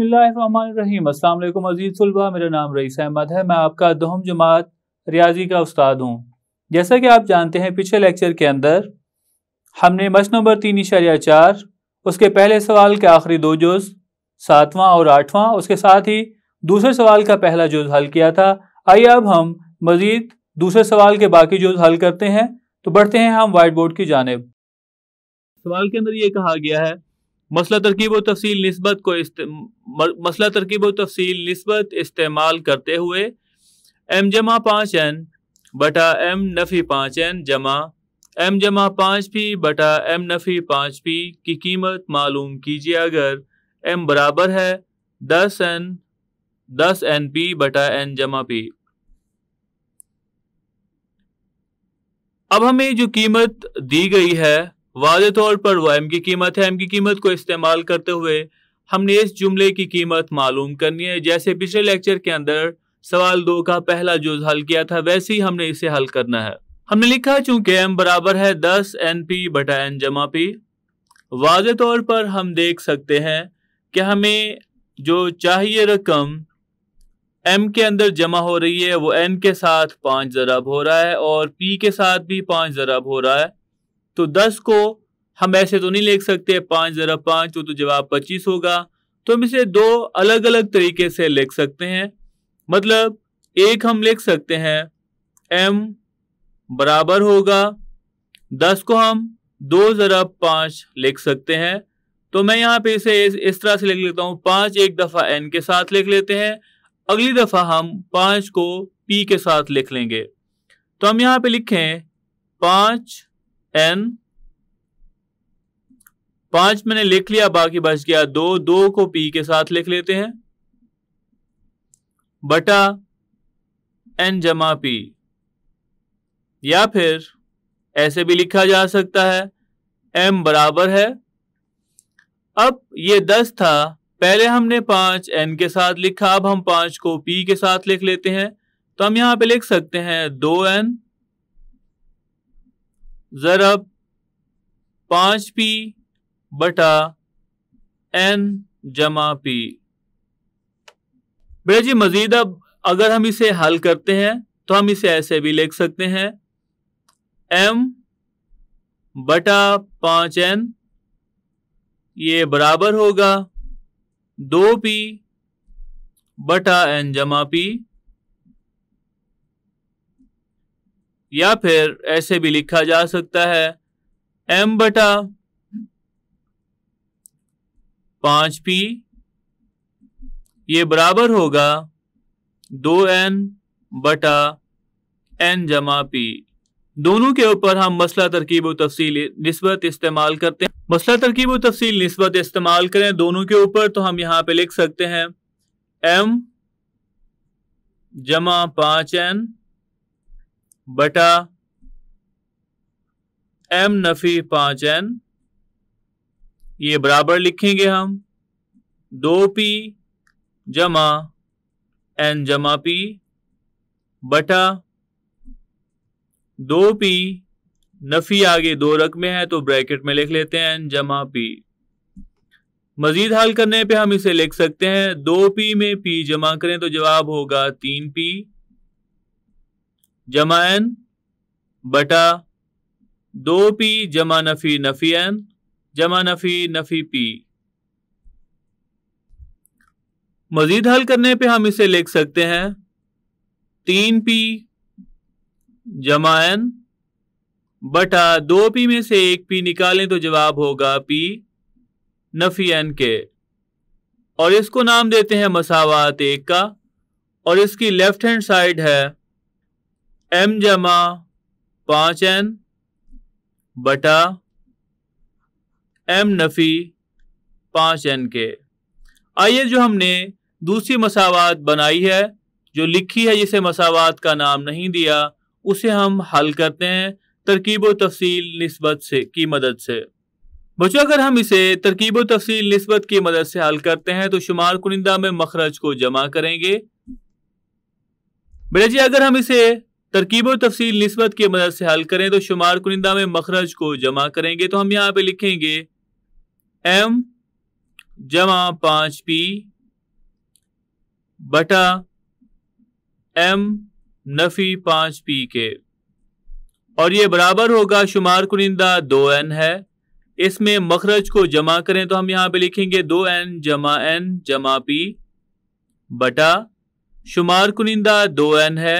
बसमीम अल्लाम अजीज़ सुलभा मेरा नाम रईस अहमद है मैं आपका दोहम जमात रियाजी का उस्ताद हूँ जैसा कि आप जानते हैं पिछले लेक्चर के अंदर हमने मश नंबर तीन इशारिया चार उसके पहले सवाल के आखिरी दो जुज सातवां और आठवां उसके साथ ही दूसरे सवाल का पहला जुज हल किया था आइए अब हम मज़ीद दूसरे सवाल के बाकी जुज हल करते हैं तो बढ़ते हैं हम वाइट बोर्ड की जानब सवाल के अंदर ये कहा गया है मसला तरकीब तफसील नस्बत को मसला तरकीब तफसील नस्बत इस्तेमाल करते हुए एम जमा पाँच एन बटा एम नफ़ी पाँच एन जमा एम जमा पाँच पी बटा एम नफ़ी पाँच पी की कीमत मालूम कीजिए अगर एम बराबर है दस एन दस एन पी बटा एन जमा पी अब हमें जो कीमत दी गई है वाज तौर पर वह एम की कीमत है एम की कीमत को इस्तेमाल करते हुए हमने इस जुमले की कीमत मालूम करनी है जैसे पिछले लेक्चर के अंदर सवाल दो का पहला जुज हल किया था वैसे ही हमने इसे हल करना है हमने लिखा चूंकि एम बराबर है दस एन पी बटा एन जमा पी वाज तौर पर हम देख सकते हैं कि हमें जो चाहिए रकम एम के अंदर जमा हो रही है वो एन के साथ पाँच जराब हो रहा है और पी के साथ भी पाँच जराब हो रहा है तो दस को हम ऐसे तो नहीं लिख सकते पाँच ज़रा पाँच वो तो जवाब पच्चीस होगा तो हम इसे दो अलग अलग तरीके से लिख सकते हैं मतलब एक हम लिख सकते हैं एम बराबर होगा दस को हम दो ज़रा पाँच लिख सकते हैं तो मैं यहाँ पे इसे इस, इस तरह से लिख लेता हूँ पाँच एक दफ़ा एन के साथ लिख लेते हैं अगली दफ़ा हम पाँच को पी के साथ लिख लेंगे तो हम यहाँ पे लिखें पाँच एन पांच मैंने लिख लिया बाकी बच गया दो दो को पी के साथ लिख लेते हैं बटा एन जमा पी या फिर ऐसे भी लिखा जा सकता है एम बराबर है अब ये दस था पहले हमने पांच एन के साथ लिखा अब हम पांच को पी के साथ लिख लेते हैं तो हम यहां पे लिख सकते हैं दो एन ज़रब पाँच पी बटा एन जमा पी बेटा जी मज़ीद अब अगर हम इसे हल करते हैं तो हम इसे ऐसे भी लिख सकते हैं एम बटा पाँच एन ये बराबर होगा दो पी बटा एन जमा पी या फिर ऐसे भी लिखा जा सकता है एम बटा पांच पी ये बराबर होगा दो एन बटा एन जमा पी दोनों के ऊपर हम मसला तरकीब तफसील नस्बत इस्तेमाल करते हैं मसला तरकीब तफसील नस्बत इस्तेमाल करें दोनों के ऊपर तो हम यहां पे लिख सकते हैं एम जमा पांच एन बटा एम नफ़ी पांच एन ये बराबर लिखेंगे हम दो पी जमा एन जमा पी बटा दो पी नफ़ी आगे दो में है तो ब्रैकेट में लिख लेते हैं एन जमा पी मजीद हल करने पे हम इसे लिख सकते हैं दो पी में पी जमा करें तो जवाब होगा तीन पी जमायन बटा दो पी जमा नफ़ी एन जमा नफ़ी नफ़ी पी मज़ीद हल करने पे हम इसे लिख सकते हैं तीन पी जमायन बटा दो पी में से एक पी निकालें तो जवाब होगा पी नफी एन के और इसको नाम देते हैं मसावात एक का और इसकी लेफ़्ट हैंड साइड है एम जमा पांच एन बटा एम नफ़ी पांच एन के आइए जो हमने दूसरी मसावत बनाई है जो लिखी है जिसे मसावत का नाम नहीं दिया उसे हम हल करते हैं तरकीब तफसील नस्बत से की मदद से बच्चों अगर हम इसे तरकीब तफसील नस्बत की मदद से हल करते हैं तो शुमार कुनिंदा में मखरज को जमा करेंगे बेटा जी अगर हम इसे तरकीब और तफसील नस्बत की मदद से हल करें तो शुमार कुनिंदा में मखरज को जमा करेंगे तो हम यहाँ पे लिखेंगे एम जमा पाँच पी बटा एम नफ़ी पाँच पी के और ये बराबर होगा शुमार कुनिंदा दो एन है इसमें मखरज को जमा करें तो हम यहाँ पे लिखेंगे दो एन जमा एन जमा पी बटा शुमार कुनिंदा दो एन है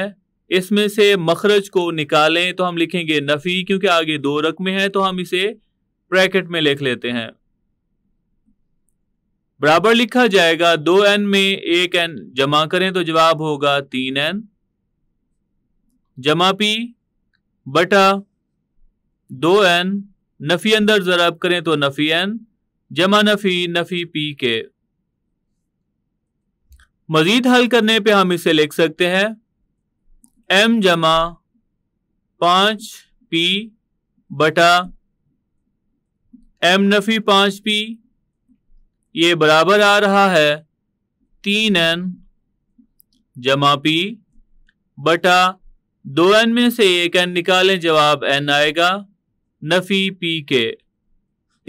इसमें से मखरज को निकालें तो हम लिखेंगे नफ़ी क्योंकि आगे दो रकमें हैं तो हम इसे ब्रैकेट में लिख लेते हैं बराबर लिखा जाएगा दो एन में एक एन जमा करें तो जवाब होगा तीन एन जमा पी बटा दो एन नफ़ी अंदर ज़रब करें तो नफ़ी एन जमा नफ़ी नफ़ी पी के मज़ीद हल करने पे हम इसे लिख सकते हैं एम जमा पांच पी बटा एम नफ़ी पांच पी ये बराबर आ रहा है तीन एन जमा पी बटा दो एन में से एक एन निकालें जवाब एन आएगा नफ़ी पी के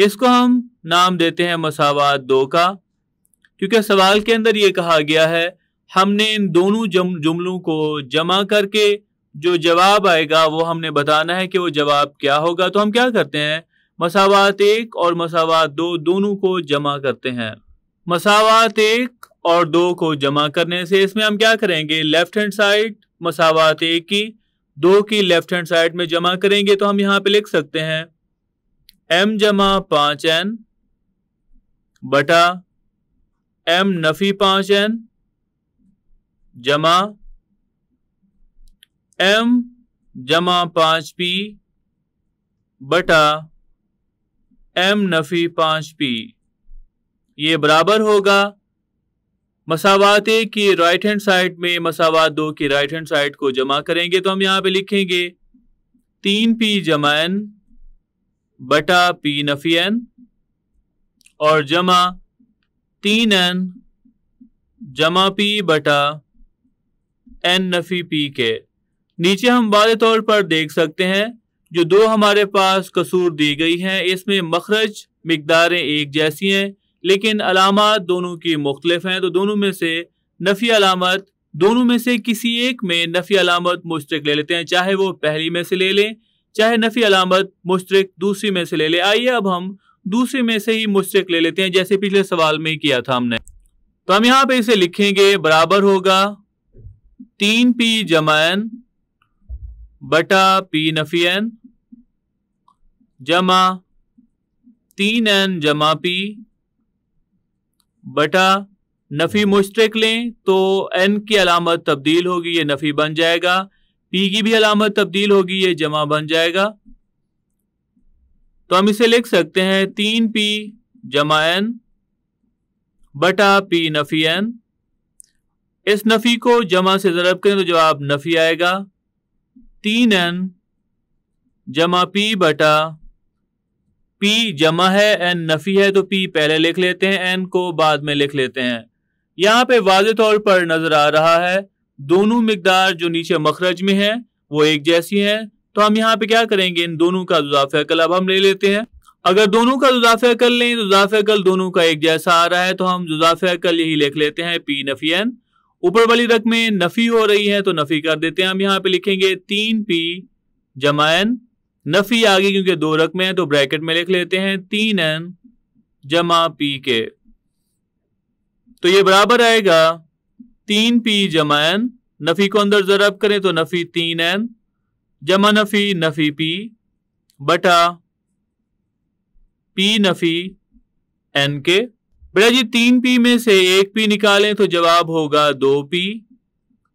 इसको हम नाम देते हैं मसावात दो का क्योंकि सवाल के अंदर ये कहा गया है हमने इन दोनों जुमलों को जमा करके जो जवाब आएगा वो हमने बताना है कि वो जवाब क्या होगा तो हम क्या करते हैं मसावत एक और मसावात दो दोनों को जमा करते हैं मसावत एक और दो को जमा करने से इसमें हम क्या करेंगे लेफ्ट हैंड साइड मसावत एक की दो की लेफ्ट हैंड साइड में जमा करेंगे तो हम यहाँ पे लिख सकते हैं एम जमा पांच एन बटा एम नफ़ी पांच एन जमा एम जमा पांच पी बटा एम नफ़ी पांच पी ये बराबर होगा ए की राइट हैंड साइड में मसावात दो की राइट हैंड साइड को जमा करेंगे तो हम यहां पे लिखेंगे तीन पी जमा एन बटा पी नफ़ी एन और जमा तीन एन जमा पी बटा एन नफी पी के नीचे हम वादे तौर पर देख सकते हैं जो दो हमारे पास कसूर दी गई हैं इसमें मखरज मकदारें एक जैसी हैं लेकिन अलामत दोनों की मुख्तलिफ हैं तो दोनों में से नफ़ी अलामत दोनों में से किसी एक में नफ़ी अलामत मुश्तरक ले लेते हैं चाहे वो पहली में से ले लें चाहे नफ़ी अलामत मुश्तरक दूसरी में से ले लें आइए अब हम दूसरी में से ही मुश्तरक ले लेते हैं जैसे पिछले सवाल में किया था हमने तो हम यहाँ पे इसे लिखेंगे बराबर होगा तीन पी जमैन बटा पी नफियन जमा तीन एन जमा पी बटा नफ़ी मुश्तक लें तो एन की अलामत तब्दील होगी ये नफ़ी बन जाएगा पी की भी अलामत तब्दील होगी ये जमा बन जाएगा तो हम इसे लिख सकते हैं तीन पी जमा एन बटा पी नफ़ी एन इस नफ़ी को जमा से ज़रब करें तो जवाब नफ़ी आएगा तीन एन जमा पी बटा पी जमा है एन नफ़ी है तो पी पहले लिख लेते हैं एन को बाद में लिख लेते हैं यहाँ पे वाज तौर पर नज़र आ रहा है दोनों मकदार जो नीचे मखरज में है वो एक जैसी है तो हम यहाँ पे क्या करेंगे इन दोनों का जुजाफ अकल अब हम ले लेते हैं अगर दोनों का जुजाफ अकल लें तो जुजाफ अकल दोनों का एक जैसा आ रहा है तो हम जुजाफ अकल यही लिख लेते हैं पी नफी एन ऊपर वाली में नफी हो रही है तो नफी कर देते हैं हम यहाँ पे लिखेंगे तीन पी जमायन नफी आगे क्योंकि दो रकम है तो ब्रैकेट में लिख लेते हैं तीन एन जमा पी के तो ये बराबर आएगा तीन पी जमा एन नफी को अंदर जरब करें तो नफी तीन एन जमा नफी नफी पी बटा पी नफी एन के बेटा जी तीन पी में से एक पी निकालें तो जवाब होगा दो पी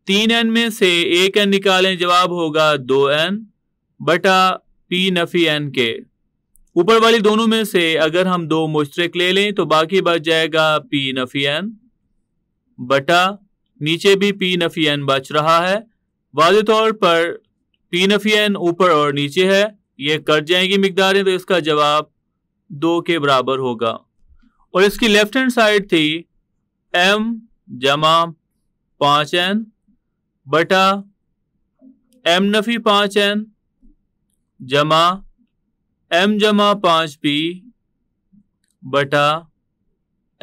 तीन एन में से एक एन निकालें जवाब होगा दो एन बटा पी नफी एन के ऊपर वाली दोनों में से अगर हम दो मुश्तरक ले लें तो बाकी बच जाएगा पी नफी एन बटा नीचे भी पी नफी एन बच रहा है वाज तौर पर पी नफी एन ऊपर और नीचे है ये कट जाएंगी मकदारें तो इसका जवाब दो के बराबर होगा और इसकी लेफ्ट हैंड साइड थी एम जमा पांच एन बटा एम नफ़ी पांच एन जमा एम जमा पांच पी बटा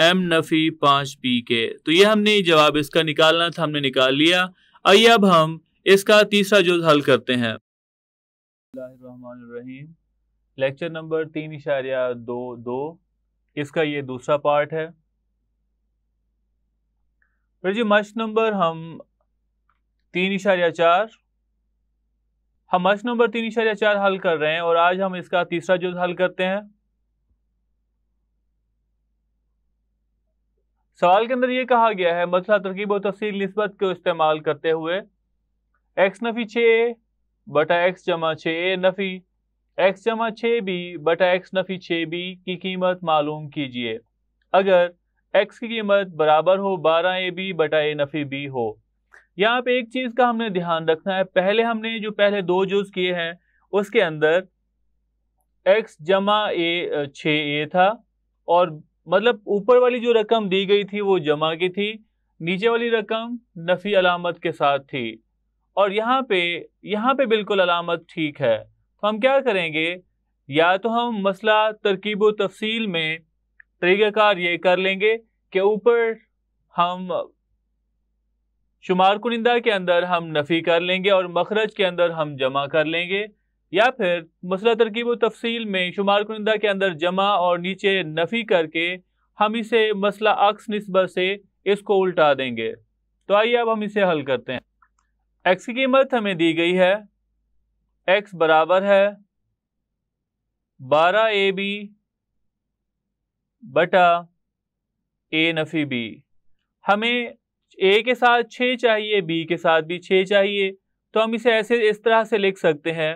एम नफ़ी पांच पी के तो ये हमने जवाब इसका निकालना था हमने निकाल लिया आइए अब हम इसका तीसरा जुज हल करते हैं लेक्चर नंबर तीन इशारिया दो दो इसका ये दूसरा पार्ट है फिर जी मश नंबर हम तीन इशारिया चार हम मश नंबर तीन इशारिया चार हल कर रहे हैं और आज हम इसका तीसरा जुज हल करते हैं सवाल के अंदर ये कहा गया है मसला तरकीब और तफसील नस्बत को इस्तेमाल करते हुए एक्स नफ़ी छ बटा एक्स जमा छ नफ़ी एक्स जमा छ बी बटा एक्स नफ़ी छः बी की कीमत मालूम कीजिए अगर एक्स की कीमत बराबर हो बारह ए बी बटा ए नफ़ी बी हो यहाँ पे एक चीज़ का हमने ध्यान रखना है पहले हमने जो पहले दो जूस किए हैं उसके अंदर एक्स जमा ए छ ए था और मतलब ऊपर वाली जो रकम दी गई थी वो जमा की थी नीचे वाली रकम नफ़ी अलामत के साथ थी और यहाँ पे यहाँ पे बिल्कुल अलामत ठीक है तो हम क्या करेंगे या तो हम मसला तरकीब व तफसील में तरीक़ाकार ये कर लेंगे कि ऊपर हम शुमार कुनिंदा के अंदर हम नफ़ी कर लेंगे और मखरज के अंदर हम जमा कर लेंगे या फिर मसला तरकीब व तफसील में शुमार कुनिंदा के अंदर जमा और नीचे नफ़ी करके हम इसे मसला अक्स नस्बत से इसको उल्टा देंगे तो आइए अब हम इसे हल करते हैं एक्स की कीमत हमें दी गई है एक्स बराबर है बारह ए बी बटा ए नफ़ी बी हमें ए के साथ छ चाहिए बी के साथ भी छ चाहिए तो हम इसे ऐसे इस तरह से लिख सकते हैं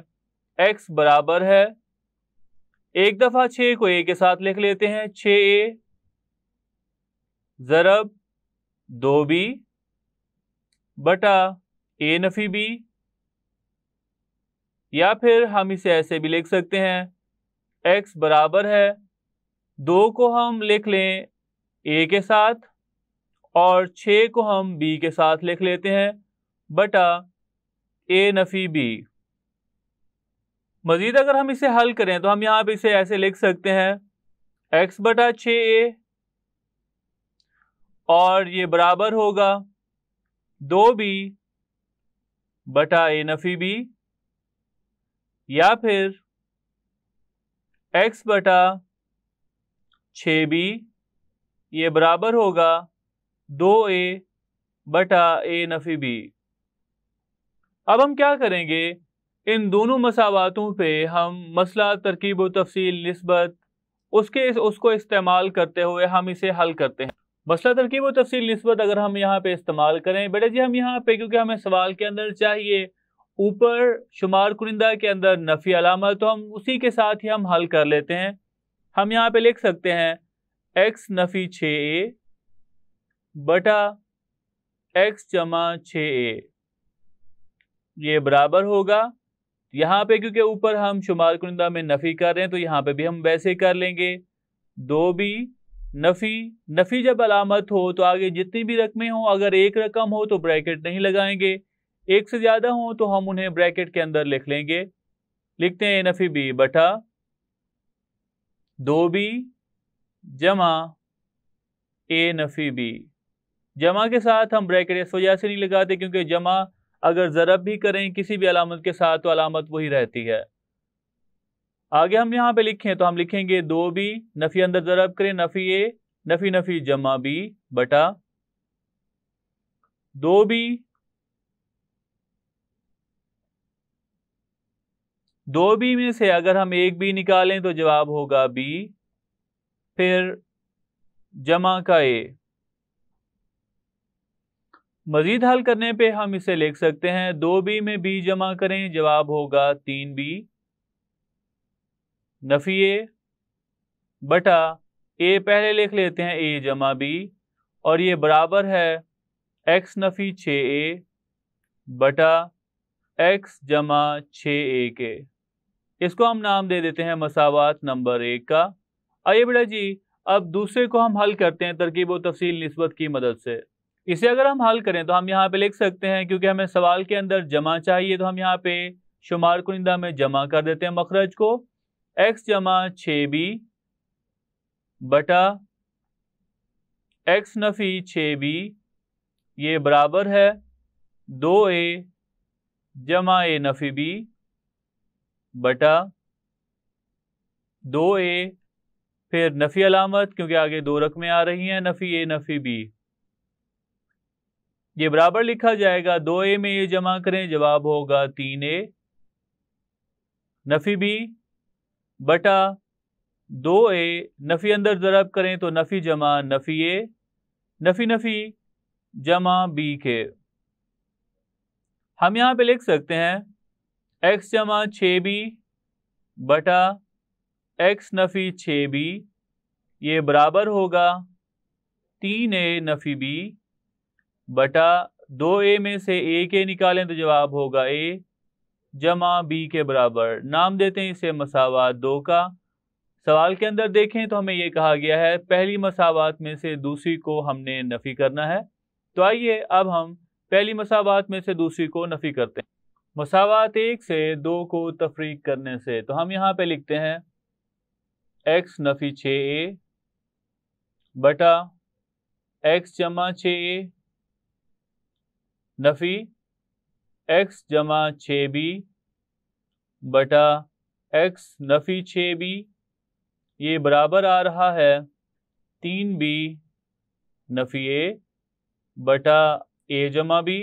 एक्स बराबर है एक दफ़ा छ को ए के साथ लिख लेते हैं छ ए ज़रब दो बी बटा ए नफ़ी बी या फिर हम इसे ऐसे भी लिख सकते हैं x बराबर है दो को हम लिख लें a के साथ और छः को हम b के साथ लिख लेते हैं बटा ए नफ़ी बी मज़ीद अगर हम इसे हल करें तो हम यहाँ पर इसे ऐसे लिख सकते हैं x बटा छ ए और ये बराबर होगा दो बी बटा ए नफ़ी बी या फिर x बटा छ बी ये बराबर होगा दो ए बटा ए नफ़ी बी अब हम क्या करेंगे इन दोनों मसावतों पे हम मसला तरकीब व तफसील नस्बत उसके इस, उसको इस्तेमाल करते हुए हम इसे हल करते हैं मसला तरकीब व तफसील नस्बत अगर हम यहाँ पे इस्तेमाल करें बेटा जी हम यहाँ पे क्योंकि हमें सवाल के अंदर चाहिए ऊपर शुमार कुनिंदा के अंदर नफ़ी अलामत तो हम उसी के साथ ही हम हल कर लेते हैं हम यहाँ पे लिख सकते हैं एक्स नफ़ी छ ए बटा एक्स जमा छ ए ये बराबर होगा यहाँ पे क्योंकि ऊपर हम शुमार कुनिंदा में नफ़ी कर रहे हैं तो यहाँ पे भी हम वैसे कर लेंगे दो भी नफ़ी नफ़ी जब अलामत हो तो आगे जितनी भी रकमें हों अगर एक रकम हो तो ब्रैकेट नहीं लगाएंगे एक से ज़्यादा हों तो हम उन्हें ब्रैकेट के अंदर लिख लेंगे लिखते हैं नफ़ी बी बटा दो बी जमा ए नफ़ी बी जमा के साथ हम ब्रैकेट इस वजह से नहीं लगाते क्योंकि जमा अगर ज़रब भी करें किसी भी अलामत के साथ तो अलामत वही रहती है आगे हम यहाँ पे लिखें तो हम लिखेंगे दो बी नफ़ी अंदर ज़रब करें नफ़ी ए नफ़ी नफ़ी जमा बी बटा दो बी दो बी में से अगर हम एक बी निकालें तो जवाब होगा बी फिर जमा का ए मजीद हल करने पे हम इसे लिख सकते हैं दो बी में बी जमा करें जवाब होगा तीन बी नफी ए बटा ए पहले लिख लेते हैं ए जमा बी और ये बराबर है एक्स नफ़ी छ ए बटा एक्स जमा छ ए के इसको हम नाम दे देते हैं मसावत नंबर एक का आइए बेटा जी अब दूसरे को हम हल करते हैं तरकीब व तफसील नस्बत की मदद से इसे अगर हम हल करें तो हम यहाँ पे लिख सकते हैं क्योंकि हमें सवाल के अंदर जमा चाहिए तो हम यहाँ पे शुमार कुनिंदा में जमा कर देते हैं मखरज को एक्स जमा छ बी बटा एक्स नफ़ी छ बी ये बराबर है दो ए जमा ए नफ़ी बी बटा दो ए फिर नफ़ी अलामत क्योंकि आगे दो रकमें आ रही हैं नफ़ी ए नफ़ी बी ये बराबर लिखा जाएगा दो ए में ये जमा करें जवाब होगा तीन ए नफ़ी बी बटा दो ए नफ़ी अंदर ज़रब करें तो नफ़ी जमा नफ़ी ए नफ़ी नफ़ी जमा बी के हम यहां पे लिख सकते हैं एक्स जमा छ बी बटा एक्स नफ़ी छ बी ये बराबर होगा तीन ए नफ़ी बी बटा दो ए में से ए के निकालें तो जवाब होगा ए जमा बी के बराबर नाम देते हैं इसे मसावात दो का सवाल के अंदर देखें तो हमें यह कहा गया है पहली मसावात में से दूसरी को हमने नफ़ी करना है तो आइए अब हम पहली मसावात में से दूसरी को नफ़ी करते हैं मसावत एक से दो को तफरीक करने से तो हम यहाँ पे लिखते हैं एक्स नफ़ी छ ए बटा एक्स जमा छ ए नफ़ी एक्स जमा छ बी बटा एक्स नफ़ी छ बी ये बराबर आ रहा है तीन बी नफ़ी ए बटा ए जमा बी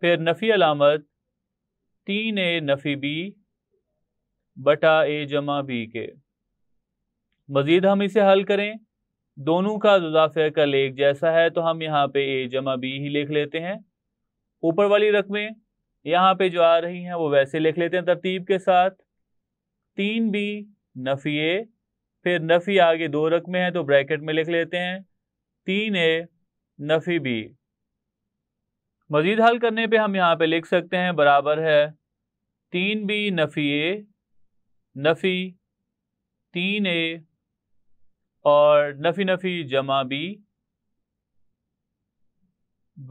फिर नफ़ी अलामत तीन ए नफ़ी बी बटा ए जमा बी के मज़ीद हम इसे हल करें दोनों का जुजाफिर का लेख जैसा है तो हम यहाँ पे ए जमा बी ही लिख लेते हैं ऊपर वाली रकमें यहाँ पे जो आ रही हैं वो वैसे लिख लेते हैं तरतीब के साथ तीन बी नफ़ी ए फिर नफ़ी आगे दो रकमें हैं तो ब्रैकेट में लिख लेते हैं तीन ए नफ़ी बी मज़ीद हल करने पे हम यहाँ पे लिख सकते हैं बराबर है तीन बी नफ़ी ए नफ़ी तीन ए और नफ़ी नफ़ी जमा बी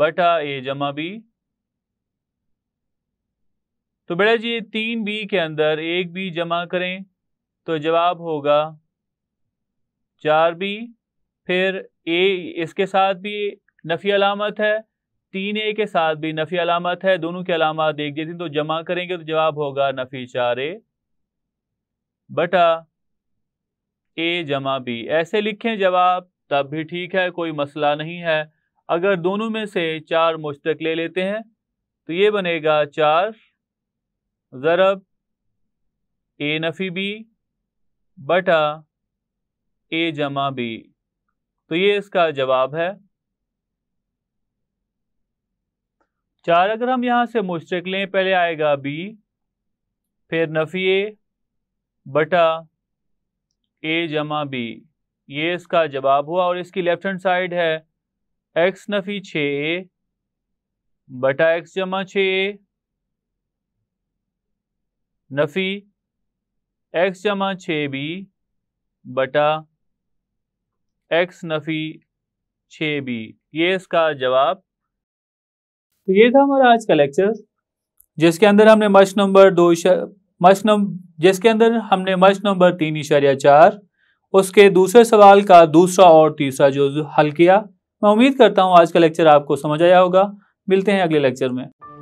बटा ए जमा बी तो बेटा जी तीन बी के अंदर एक बी जमा करें तो जवाब होगा चार बी फिर ए इसके साथ भी नफ़ी अलामत है तीन ए के साथ भी नफी अलामत है दोनों की अलामत एक जैसी तो जमा करेंगे तो जवाब होगा नफी चार ए बटा ए जमा बी ऐसे लिखें जवाब तब भी ठीक है कोई मसला नहीं है अगर दोनों में से चार मुश्तक ले लेते हैं तो ये बनेगा चार ज़रब ए नफी बी बटा ए जमा बी तो ये इसका जवाब है चार अगर हम यहाँ से मुश्तक लें पहले आएगा बी फिर नफ़ी ए बटा ए जमा बी ये इसका जवाब हुआ और इसकी लेफ्ट हैंड साइड है एक्स नफ़ी छ बटा एक्स जमा छ नफ़ी एक्स जमा छ बी बटा एक्स नफ़ी छ बी ये इसका जवाब तो ये था हमारा आज का लेक्चर जिसके अंदर हमने मश नंबर दो मश नंबर जिसके अंदर हमने मश नंबर तीन इशारिया चार उसके दूसरे सवाल का दूसरा और तीसरा जो हल किया मैं उम्मीद करता हूँ आज का लेक्चर आपको समझ आया होगा मिलते हैं अगले लेक्चर में